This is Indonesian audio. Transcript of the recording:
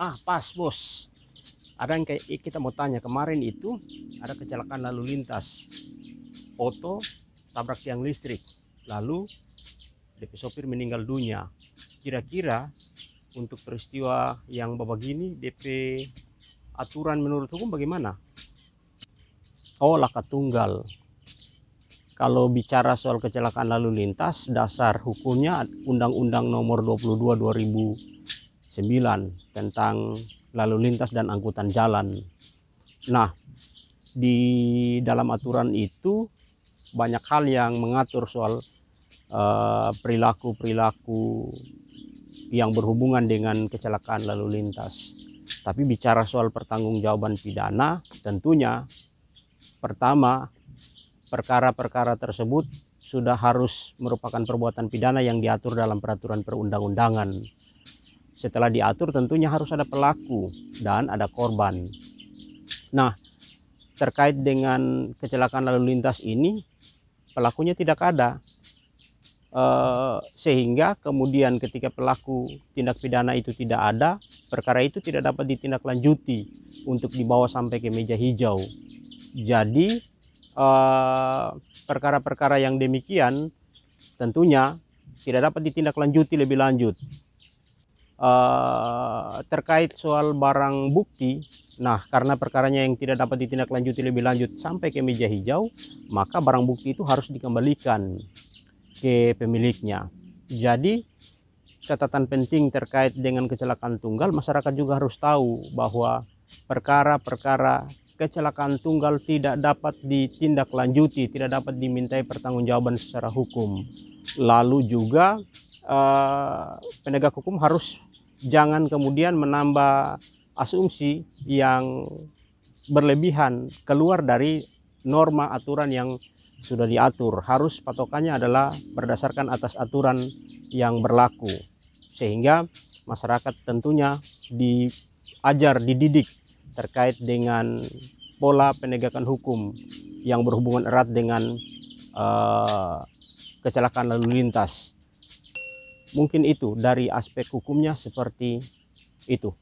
Ah, pas bos. Ada yang kayak kita mau tanya kemarin itu ada kecelakaan lalu lintas. Foto tabrak tiang listrik. Lalu DP sopir meninggal dunia. Kira-kira untuk peristiwa yang bapak gini DP aturan menurut hukum bagaimana? Oh, laka tunggal. Kalau bicara soal kecelakaan lalu lintas, dasar hukumnya Undang-Undang Nomor 22 2000 9 tentang lalu lintas dan angkutan jalan. Nah, di dalam aturan itu banyak hal yang mengatur soal eh, perilaku-perilaku uh, perilaku -perilaku yang berhubungan dengan kecelakaan lalu lintas. Tapi bicara soal pertanggungjawaban pidana, tentunya pertama perkara-perkara tersebut sudah harus merupakan perbuatan pidana yang diatur dalam peraturan perundang-undangan. Setelah diatur tentunya harus ada pelaku dan ada korban. Nah, terkait dengan kecelakaan lalu lintas ini pelakunya tidak ada. E, sehingga kemudian ketika pelaku tindak pidana itu tidak ada, perkara itu tidak dapat ditindaklanjuti untuk dibawa sampai ke meja hijau. Jadi eh, perkara-perkara yang demikian tentunya tidak dapat ditindaklanjuti lebih lanjut Eh, terkait soal barang bukti, nah karena perkaranya yang tidak dapat ditindaklanjuti lebih lanjut sampai ke meja hijau, maka barang bukti itu harus dikembalikan ke pemiliknya. Jadi catatan penting terkait dengan kecelakaan tunggal, masyarakat juga harus tahu bahwa perkara-perkara kecelakaan tunggal tidak dapat ditindaklanjuti, tidak dapat dimintai pertanggungjawaban secara hukum. Lalu juga eh, penegak hukum harus jangan kemudian menambah asumsi yang berlebihan keluar dari norma aturan yang sudah diatur. Harus patokannya adalah berdasarkan atas aturan yang berlaku. Sehingga masyarakat tentunya diajar, dididik terkait dengan pola penegakan hukum yang berhubungan erat dengan uh, kecelakaan lalu lintas. Mungkin itu dari aspek hukumnya seperti itu.